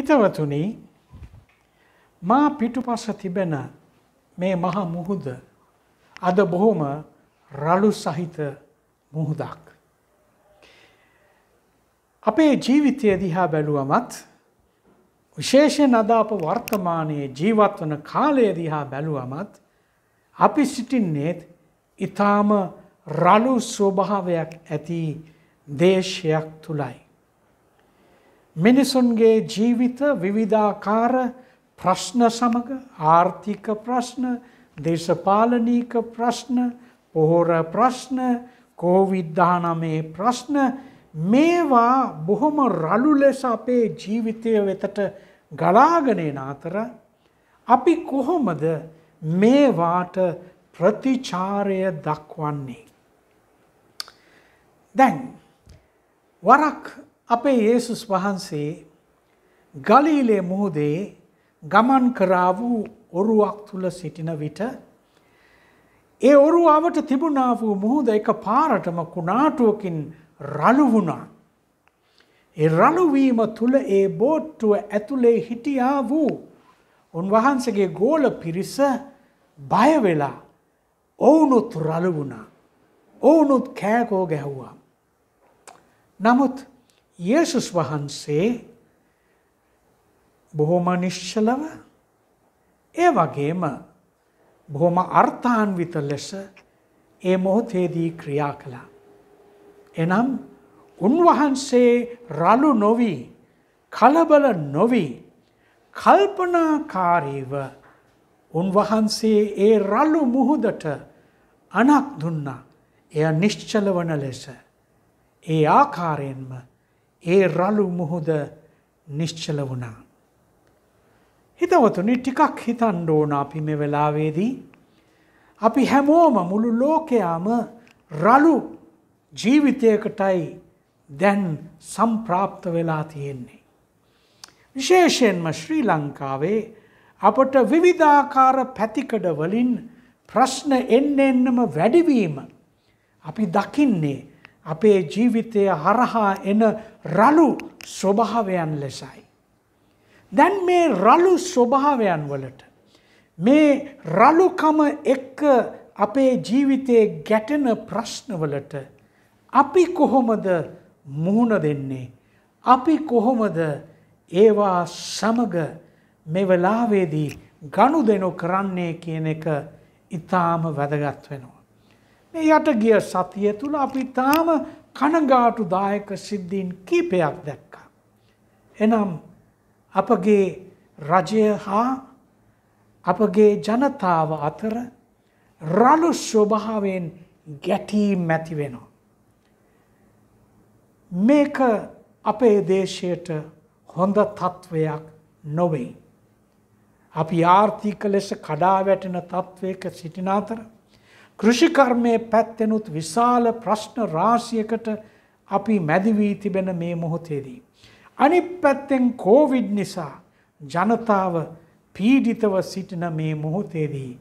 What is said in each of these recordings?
හිතවතුනි මා පිටුපස තිබෙන මේ මහා මුහුද අද බොහොම රළු සහිත මුහුදක්. අපේ ජීවිතය දිහා බැලුවමත් විශේෂයෙන් අද අප වර්තමානයේ ජීවත් වන කාලය දිහා බැලුවමත් අපි සිටින්නේත් ඊටාම රළු ස්වභාවයක් ඇති දේශයක් තුලයි. මිනිසුන්ගේ ජීවිත විවිධාකාර ප්‍රශ්න සමග ආර්ථික ප්‍රශ්න දේශපාලනීක ප්‍රශ්න පොහොර ප්‍රශ්න කෝවිද්ධානමේ ප්‍රශ්න මේවා බොහොම රළු ලෙස අපේ ජීවිතය වෙතට ගලාගනේන අතර අපි කොහොමද මේවාට ප්‍රතිචාරය දක්වන්නේ. දැන් වරක් අපේ යේසුස් වහන්සේ ගලීලේ මුහුදේ ගමන් කරා වූ ඔරුවක් තුල සිටින විට ඒ ඔරුවාවට තිබුණා වූ මුහුද එක පාරටම කුණාටුවකින් රළු වුණා. ඒ රළුවීම තුළ ඒ බෝට්ටුව ඇතුළේ හිටියා වූ උන්වහන්සගේ ගෝල පිරිස බයවෙලා ඔවුනුත් රළු වුණා. ඔවුනුත් කෑකෝ ගැහ්වා. නමුත් යේසුස් වහන්සේ බොහොම නිශ්චලව ඒ වගේම බොහොම අර්ථාන්විත ලෙස ඒ මොහොතේදී ක්‍රියා කළා. එනම් උන්වහන්සේ රළු නොවී කලබල නොවී කල්පනාකාරීව උන්වහන්සේ ඒ රළු මුහුදට අනක් දුන්නා එය නිශ්චල වන ලෙස ඒ ආකාරයෙන්ම ඒ රළු මුහුද නිශ්චල වුණා. හිතවතුනි ටිකක් හිතන්න ඕන අපි මේ වෙලාවේදී අපි හැමෝම මුළු ලෝකයාම රළු ජීවිතයකටයි දැන් සම්ප්‍රාප්ත වෙලා තියෙන්නේ. විශේෂයෙන්ම ශ්‍රී ලංකාවේ අපට විවිධාකාර පැතිකඩ වලින් ප්‍රශ්න එන්න එන්නම වැඩිවීම අපි දකින්නේ අපේ ජීවිතය හරහා එන රළු ස්වභාවයන් ලෙසයි. දැන් මේ රළු ස්වභාවයන් වලට මේ රළුකම එක්ක අපේ ජීවිතයේ ගැටෙන ප්‍රශ්නවලට අපි කොහොමද මුහුණ දෙන්නේ අපි කොහොමද ඒවා සමග මේ වෙලාවේදී ගනුදෙනු කරන්නේ කියන එක ඊටාම වැදගත් වෙනවා. මේ යට ගිය සතිය තුල අපි ඊටාම කනගාටු දායක සිද්ධීන් කීපයක් දැක්කා. එනම් අපගේ රජය හා අපගේ ජනතාව අතර රලු ස්වභාවෙන් ගැටීම් ඇති වෙනවා. මේක අපේ දේශයට හොඳ තත්ත්වයක් නොවෙයි. අපි ආර්ථික ලෙස කඩා වැටෙන තත්ත්වයක සිටින අතර කෘෂිකර්මයේ පැත්තෙනුත් විශාල ප්‍රශ්න රාශියකට අපි මැදි වී තිබෙන මේ මොහොතේදී. අනිත් පැත්තෙන් කෝවිඩ් නිසා ජනතාව පීඩිතව සිටින මේ මොහොතේදී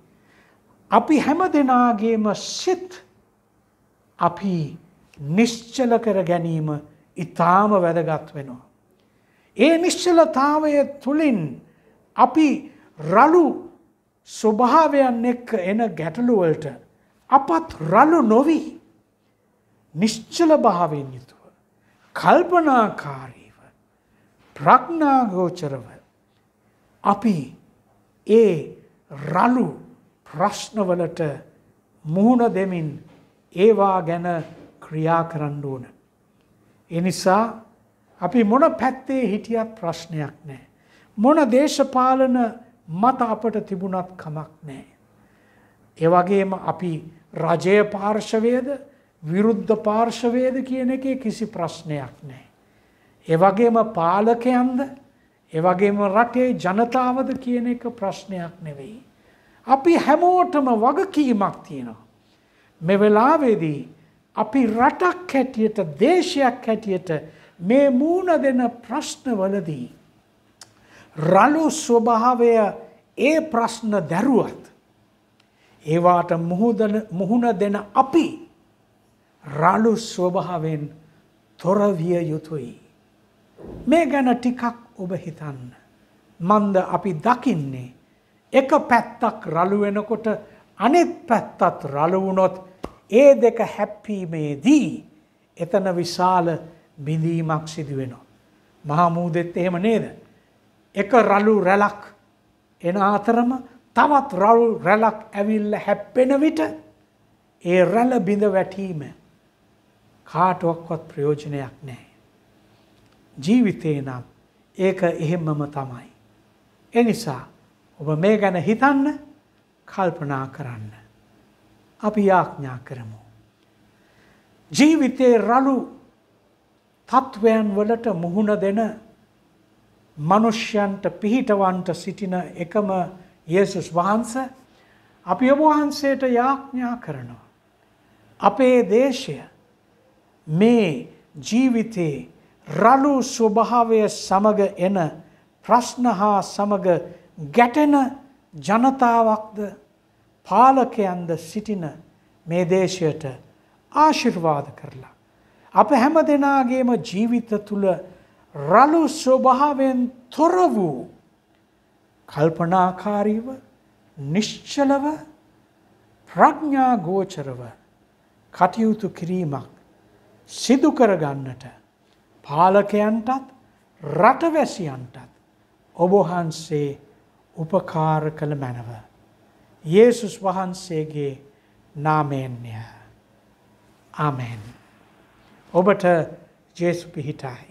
අපි හැම දෙනාගේම සිත් අපි නිශ්චල කර ගැනීම ඉතාම වැදගත් වෙනවා. ඒ නිශ්චලතාවය තුළින් අපි රළු ස්වභාවයන් එක්ක එන ගැටලුවලට අපත් රළු නොවී නිශ්චල භාවෙන් යුතුව කල්පනාකාරීව ප්‍රඥාගෝචරව අපි ඒ රළු ප්‍රශ්නවලට මුහුණ දෙමින් ඒවා ගැන ක්‍රියා කරන්න ඕන. එනිසා අපි මොන පැත්තේ හිටියත් ප්‍රශ්නයක් නෑ. මොන දේශපාලන මත අපට තිබුණත් කමක් නෑ. ඒවගේම අපි රජය පාර්ශවයද විරුද්ධ පාර්ශවයද කියන එක කිසි ප්‍රශ්නයක් නෑ. එවගේම පාලකයන්ද එවගේම රටේ ජනතාවද කියන එක ප්‍රශ්නයක් නෙවෙයි. අපි හැමෝටම වගකීමක් තියෙනවා. මෙ වෙලාවේදී අපි රටක් හැටියට දේශයක් හැටියට මේ මූුණ දෙන ප්‍රශ්නවලදී. රලු ස්වභාවය ඒ ප්‍රශ්න දැරුවත්. ඒවාට මුහුණ දෙන අපි රළු ස්වභාවෙන් තොරවිය යුතුයි. මේ ගැන ටිකක් ඔබ හිතන්න. මන්ද අපි දකින්නේ එක පැත්තක් රළුවෙනකොට අනෙත් පැත්තත් රළුවුණොත් ඒ දෙක හැප්පීමේදී එතන විශාල බිඳීමක් සිදුවෙනවා. මහාමූදෙත් එහෙම නේද. එක රළු රැලක් එන අතරම තවත් රවුල් රැලක් ඇවිල්ල හැප්පෙන විට ඒ රැල බිඳ වැටීම කාටුවක්වත් ප්‍රයෝජනයක් නෑ. ජීවිතේ නම් ඒක එහෙම්මම තමයි. එනිසා ඔබ මේ ගැන හිතන්න කල්පනා කරන්න. අපි යාඥා කරමු. ජීවිතයේ රලු තත්ත්වයන් වලට මුහුණ දෙන මනුෂ්‍යන්ට පිහිටවන්ට සිටින එකම යේසුස් වහන්ස අපි ඔබවහන්සේට යාඥා කරනවා. අපේ දේශය මේ ජීවිතයේ රලු ස්වභාවය සමඟ එන ප්‍රශ්න හා සමඟ ගැටෙන ජනතාවක්ද පාලකයන්ද සිටින මේ දේශයට ආශිර්වාද කරලා. අප හැම දෙනාගේම ජීවිත තුළ රලු ස්වභාවෙන් තොර වූ කල්පනාකාරීව නිශ්චලව ප්‍රඥා ගෝචරව කටයුතු කිරීමක් සිදු කරගන්නට පාලකයන්ටත් රටවැසියන්ටත් ඔබහන්සේ උපකාර කළ මැනව. යේසුස් වහන්සේගේ නාමේන්ය. ආමෙන්. ඔබට ජේසු පිහිටයි.